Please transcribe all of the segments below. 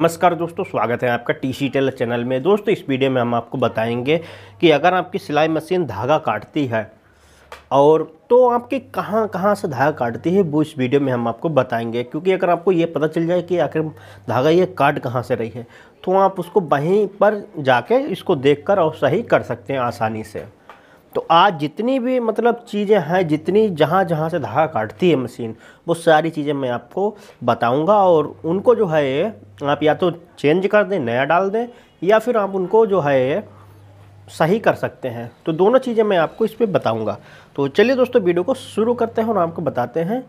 नमस्कार दोस्तों स्वागत है आपका टी सी टेल चैनल में दोस्तों इस वीडियो में हम आपको बताएंगे कि अगर आपकी सिलाई मशीन धागा काटती है और तो आपके कहाँ कहाँ से धागा काटती है वो इस वीडियो में हम आपको बताएंगे क्योंकि अगर आपको ये पता चल जाए कि आखिर धागा ये काट कहाँ से रही है तो आप उसको वहीं पर जाके इसको देखकर और सही कर सकते हैं आसानी से तो आज जितनी भी मतलब चीज़ें हैं जितनी जहाँ जहाँ से धागा काटती है मशीन वो सारी चीज़ें मैं आपको बताऊंगा और उनको जो है आप या तो चेंज कर दें नया डाल दें या फिर आप उनको जो है सही कर सकते हैं तो दोनों चीज़ें मैं आपको इस पर बताऊँगा तो चलिए दोस्तों वीडियो को शुरू करते हैं और आपको बताते हैं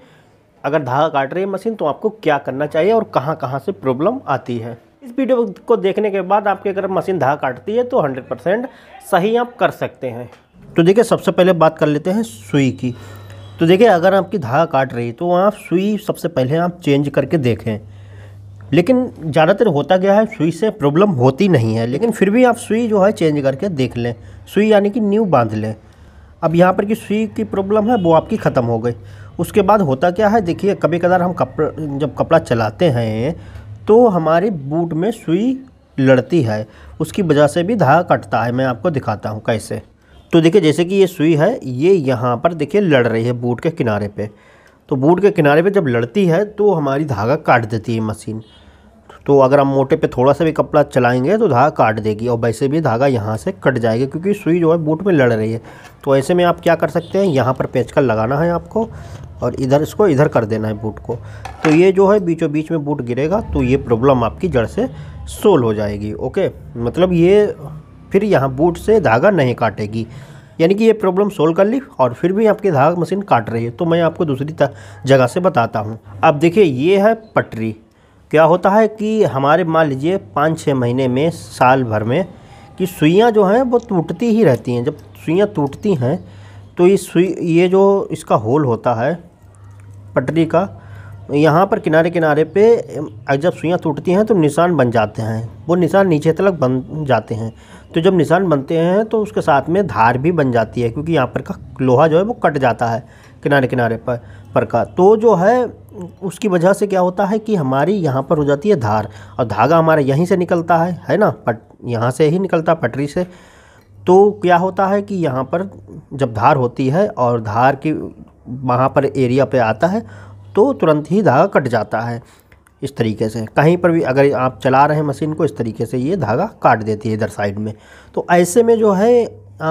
अगर धागा काट रही है मशीन तो आपको क्या करना चाहिए और कहाँ कहाँ से प्रॉब्लम आती है इस वीडियो को देखने के बाद आपकी अगर मशीन धागा काटती है तो 100 परसेंट सही आप कर सकते हैं तो देखिए सबसे पहले बात कर लेते हैं सुई की तो देखिए अगर आपकी धागा काट रही है तो आप सुई सबसे पहले आप चेंज करके देखें लेकिन ज़्यादातर होता गया है सुई से प्रॉब्लम होती नहीं है लेकिन फिर भी आप सुई जो है चेंज करके देख लें सुई यानी कि न्यू बांध लें अब यहाँ पर की सुई की प्रॉब्लम है वो आपकी ख़त्म हो गई उसके बाद होता क्या है देखिए कभी कदार हम कपड़ा जब कपड़ा चलाते हैं तो हमारे बूट में सुई लड़ती है उसकी वजह से भी धागा कटता है मैं आपको दिखाता हूँ कैसे तो देखिए जैसे कि ये सुई है ये यहाँ पर देखिए लड़ रही है बूट के किनारे पे तो बूट के किनारे पे जब लड़ती है तो हमारी धागा काट देती है मशीन तो अगर हम मोटे पे थोड़ा सा भी कपड़ा चलाएंगे तो धागा काट देगी और वैसे भी धागा यहाँ से कट जाएगा क्योंकि सुई जो है बूट में लड़ रही है तो ऐसे में आप क्या कर सकते हैं यहाँ पर पेचकल लगाना है आपको और इधर इसको इधर कर देना है बूट को तो ये जो है बीचों बीच में बूट गिरेगा तो ये प्रॉब्लम आपकी जड़ से सोल्व हो जाएगी ओके मतलब ये फिर यहाँ बूट से धागा नहीं काटेगी यानी कि ये प्रॉब्लम सोल्व कर ली और फिर भी आपकी धागा मशीन काट रही है तो मैं आपको दूसरी जगह से बताता हूँ अब देखिए ये है पटरी क्या होता है कि हमारे मान लीजिए पाँच छः महीने में साल भर में कि सुइयाँ जो हैं वो टूटती ही रहती हैं जब सुइयाँ टूटती हैं तो ये सुई ये जो इसका होल होता है पटरी का यहाँ पर किनारे किनारे पे जब सुइयाँ टूटती हैं तो निशान बन जाते हैं वो निशान नीचे तक बन जाते हैं तो जब निशान बनते हैं तो उसके साथ में धार भी बन जाती है क्योंकि यहाँ पर का लोहा जो है वो कट जाता है किनारे किनारे पर पर का तो जो है उसकी वजह से क्या होता है कि हमारी यहाँ पर हो जाती है धार और धागा हमारा यहीं से निकलता है है ना पट यहाँ से ही निकलता है पटरी से तो क्या होता है कि यहाँ पर जब धार होती है और धार की वहाँ पर एरिया पे आता है तो तुरंत ही धागा कट जाता है इस तरीके से कहीं पर भी अगर आप चला रहे हैं मशीन को इस तरीके से ये धागा काट देती है इधर साइड में तो ऐसे में जो है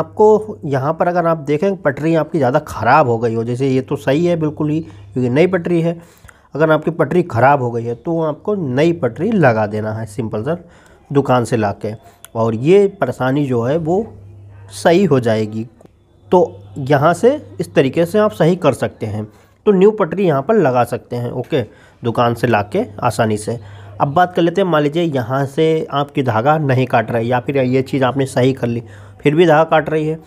आपको यहाँ पर अगर आप देखें पटरी आपकी ज़्यादा ख़राब हो गई हो जैसे ये तो सही है बिल्कुल ही क्योंकि नई पटरी है अगर आपकी पटरी ख़राब हो गई है तो आपको नई पटरी लगा देना है सिंपल सर दुकान से ला के और ये परेशानी जो है वो सही हो जाएगी तो यहाँ से इस तरीके से आप सही कर सकते हैं तो न्यू पटरी यहाँ पर लगा सकते हैं ओके दुकान से ला के आसानी से अब बात कर लेते हैं मान लीजिए यहाँ से आपकी धागा नहीं काट रहा है या फिर ये चीज़ आपने सही कर ली फिर भी धागा काट रही है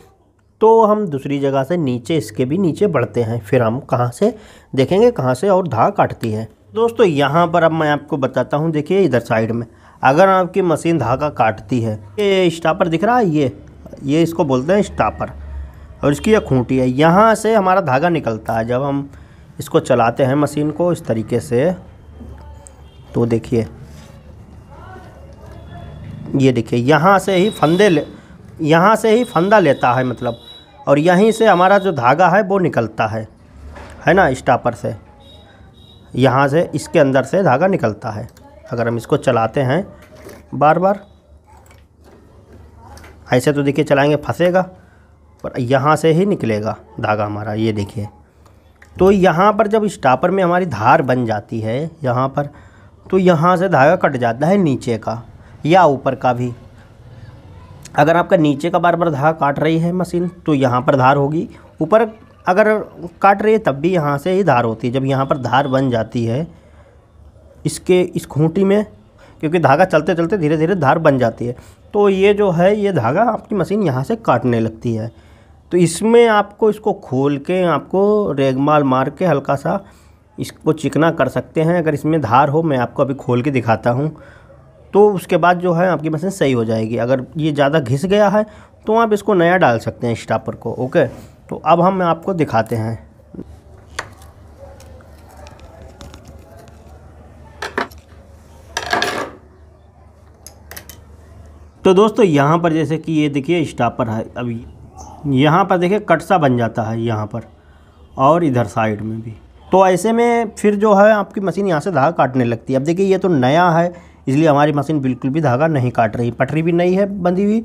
तो हम दूसरी जगह से नीचे इसके भी नीचे बढ़ते हैं फिर हम कहाँ से देखेंगे कहाँ से और धागा काटती है दोस्तों यहाँ पर अब मैं आपको बताता हूँ देखिए इधर साइड में अगर आपकी मशीन धागा काटती है ये स्टापर दिख रहा है ये ये इसको बोलते हैं स्टापर और इसकी यह खूंटी है यहाँ से हमारा धागा निकलता है जब हम इसको चलाते हैं मशीन को इस तरीके से तो देखिए ये देखिए यहाँ से ही फंदे ले यहाँ से ही फंदा लेता है मतलब और यहीं से हमारा जो धागा है वो निकलता है है ना स्टापर से यहाँ से इसके अंदर से धागा निकलता है अगर हम इसको चलाते हैं बार बार ऐसे तो देखिए चलाएंगे फंसेगा पर यहाँ से ही निकलेगा धागा हमारा ये देखिए तो यहाँ पर जब स्टापर में हमारी धार बन जाती है यहाँ पर तो यहाँ से धागा कट जाता है नीचे का या ऊपर का भी अगर आपका नीचे का बार बार धागा काट रही है मशीन तो यहाँ पर धार होगी ऊपर अगर काट रही है तब भी यहाँ से ही धार होती है जब यहाँ पर धार बन जाती है इसके इस खूंटी में क्योंकि धागा चलते चलते धीरे धीरे धार बन जाती है तो ये जो है ये धागा आपकी मशीन यहाँ से काटने लगती है तो इसमें आपको इसको खोल के आपको रेगमाल मार के हल्का सा इसको चिकना कर सकते हैं अगर इसमें धार हो मैं आपको अभी खोल के दिखाता हूँ तो उसके बाद जो है आपकी मशीन सही हो जाएगी अगर ये ज़्यादा घिस गया है तो आप इसको नया डाल सकते हैं स्टापर को ओके तो अब हम आपको दिखाते हैं तो दोस्तों यहाँ पर जैसे कि ये देखिए स्टापर है अभी यहाँ पर देखिए कट सा बन जाता है यहाँ पर और इधर साइड में भी तो ऐसे में फिर जो है आपकी मशीन यहाँ से धागा काटने लगती है अब देखिए ये तो नया है इसलिए हमारी मशीन बिल्कुल भी धागा नहीं काट रही पटरी भी नई है बंधी हुई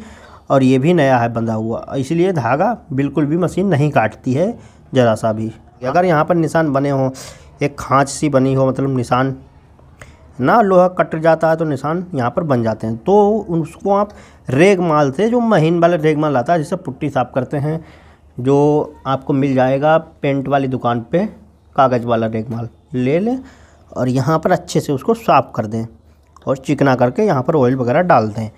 और ये भी नया है बंधा हुआ इसलिए धागा बिल्कुल भी मशीन नहीं काटती है ज़रा सा भी अगर यहाँ पर निशान बने हों एक खाँच सी बनी हो मतलब निशान ना लोहा कट जाता है तो निशान यहाँ पर बन जाते हैं तो उसको आप रेग माल से जो महीन वाला रेग माल आता है जिससे पुट्टी साफ करते हैं जो आपको मिल जाएगा पेंट वाली दुकान पे कागज़ वाला रेग माल ले लें और यहाँ पर अच्छे से उसको साफ कर दें और चिकना करके यहाँ पर ऑयल वगैरह डाल दें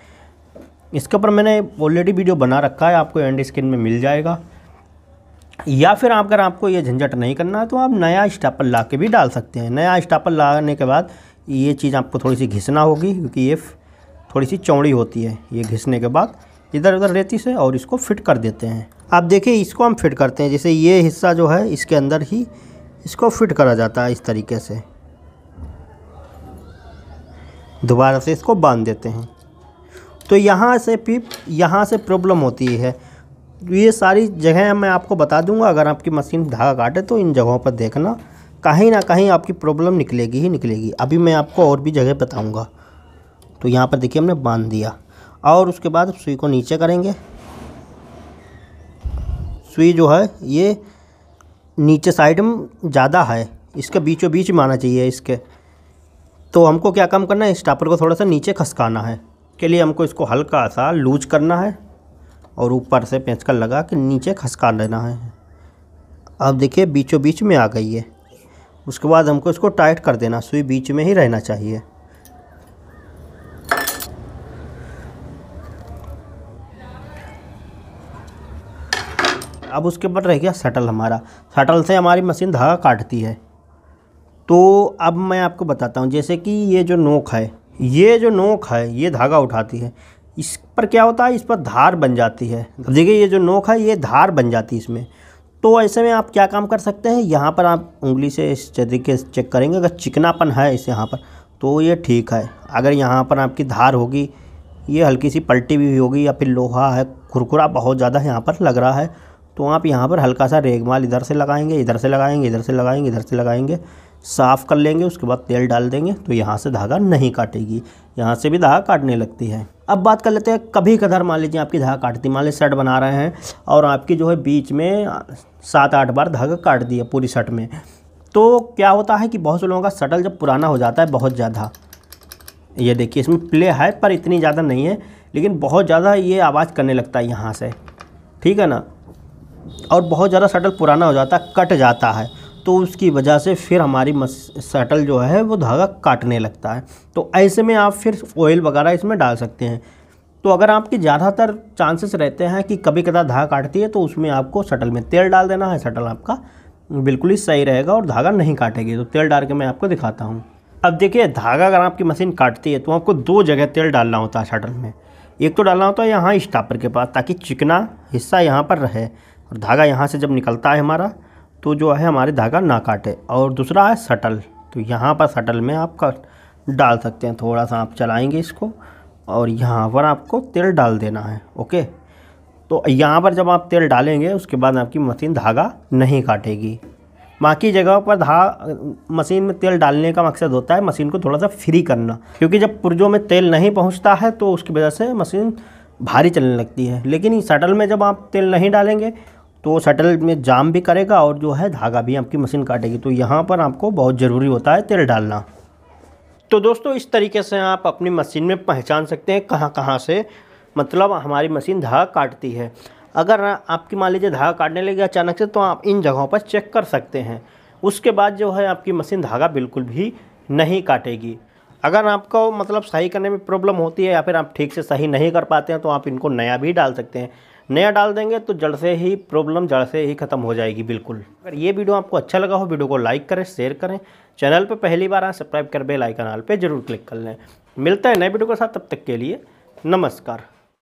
इसके ऊपर मैंने ऑलरेडी वीडियो बना रखा है आपको एंड स्क्रीन में मिल जाएगा या फिर अगर आपको ये झंझट नहीं करना है तो आप नया स्टापल ला के भी डाल सकते हैं नया स्टापल लाने के बाद ये चीज़ आपको थोड़ी सी घिसना होगी क्योंकि ये थोड़ी सी चौड़ी होती है ये घिसने के बाद इधर उधर रेती से और इसको फिट कर देते हैं आप देखिए इसको हम फिट करते हैं जैसे ये हिस्सा जो है इसके अंदर ही इसको फिट करा जाता है इस तरीके से दोबारा से इसको बांध देते हैं तो यहाँ से पिप यहाँ से प्रॉब्लम होती है ये सारी जगह मैं आपको बता दूंगा अगर आपकी मशीन धागा काटे तो इन जगहों पर देखना कहीं ना कहीं आपकी प्रॉब्लम निकलेगी ही निकलेगी अभी मैं आपको और भी जगह बताऊँगा तो यहाँ पर देखिए हमने बांध दिया और उसके बाद सुई को नीचे करेंगे सुई जो है ये नीचे साइड में ज़्यादा है इसके बीचों बीच में आना चाहिए इसके तो हमको क्या काम करना है स्टापर को थोड़ा सा नीचे खसकाना है के लिए हमको इसको हल्का सा लूज करना है और ऊपर से पेंचकल लगा के नीचे खसका लेना है अब देखिए बीचों बीच में आ गई है उसके बाद हमको इसको टाइट कर देना सुई बीच में ही रहना चाहिए अब उसके बाद रह गया सटल हमारा सटल से हमारी मशीन धागा काटती है तो अब मैं आपको बताता हूँ जैसे कि ये जो नोक है ये जो नोक है ये धागा उठाती है इस पर क्या होता है इस पर धार बन जाती है देखिए ये जो नोक है ये धार बन जाती है इसमें तो ऐसे में आप क्या काम कर सकते हैं यहाँ पर आप उंगली से इस तरीके से चेक करेंगे अगर चिकनापन है इस यहाँ पर तो ये ठीक है अगर यहाँ पर आपकी धार होगी ये हल्की सी पलटी भी होगी या फिर लोहा है कुरकुरा बहुत ज़्यादा यहाँ पर लग रहा है तो आप यहाँ पर हल्का सा रेगमाल इधर से लगाएंगे इधर से लगाएंगे इधर से लगाएंगे इधर से लगाएंगे साफ़ कर लेंगे उसके बाद तेल डाल देंगे तो यहाँ से धागा नहीं काटेगी यहाँ से भी धागा काटने लगती है अब बात कर लेते हैं कभी कधार मान लीजिए आपकी धागा काट दी मान लीजिए शर्ट बना रहे हैं और आपकी जो है बीच में सात आठ बार धागा काट दिया पूरी शर्ट में तो क्या होता है कि बहुत से लोगों का शटल जब पुराना हो जाता है बहुत ज़्यादा ये देखिए इसमें प्ले है पर इतनी ज़्यादा नहीं है लेकिन बहुत ज़्यादा ये आवाज़ करने लगता है यहाँ से ठीक है ना और बहुत ज़्यादा शटल पुराना हो जाता है कट जाता है तो उसकी वजह से फिर हमारी सेटल जो है वो धागा काटने लगता है तो ऐसे में आप फिर ऑयल वगैरह इसमें डाल सकते हैं तो अगर आपके ज़्यादातर चांसेस रहते हैं कि कभी कदा धागा काटती है तो उसमें आपको सटल में तेल डाल देना है सटल आपका बिल्कुल ही सही रहेगा और धागा नहीं काटेगी तो तेल डाल के मैं आपको दिखाता हूँ अब देखिए धागा अगर आपकी मशीन काटती है तो आपको दो जगह तेल डालना होता है शटल में एक तो डालना होता है यहाँ स्टापर के पास ताकि चिकना हिस्सा यहाँ पर रहे और धागा यहाँ से जब निकलता है हमारा तो जो है हमारे धागा ना काटे और दूसरा है सटल तो यहाँ पर सटल में आप कर डाल सकते हैं थोड़ा सा आप चलाएंगे इसको और यहाँ पर आपको तेल डाल देना है ओके तो यहाँ पर जब आप तेल डालेंगे उसके बाद आपकी मशीन धागा नहीं काटेगी बाकी जगहों पर धा मशीन में तेल डालने का मकसद होता है मशीन को थोड़ा सा फ्री करना क्योंकि जब पुर्जों में तेल नहीं पहुँचता है तो उसकी वजह से मशीन भारी चलने लगती है लेकिन सटल में जब आप तेल नहीं डालेंगे तो शटल में जाम भी करेगा और जो है धागा भी आपकी मशीन काटेगी तो यहाँ पर आपको बहुत ज़रूरी होता है तेल डालना तो दोस्तों इस तरीके से आप अपनी मशीन में पहचान सकते हैं कहाँ कहाँ से मतलब हमारी मशीन धागा काटती है अगर आपकी मान लीजिए धागा काटने लगे अचानक से तो आप इन जगहों पर चेक कर सकते हैं उसके बाद जो है आपकी मशीन धागा बिल्कुल भी नहीं काटेगी अगर आपको मतलब सही करने में प्रॉब्लम होती है या फिर आप ठीक से सही नहीं कर पाते हैं तो आप इनको नया भी डाल सकते हैं नया डाल देंगे तो जड़ से ही प्रॉब्लम जड़ से ही ख़त्म हो जाएगी बिल्कुल अगर ये वीडियो आपको अच्छा लगा हो वीडियो को लाइक करें शेयर करें चैनल पर पहली बार आए सब्सक्राइब कर बेल आइकन आल पर जरूर क्लिक कर लें मिलता है नए वीडियो के साथ तब तक के लिए नमस्कार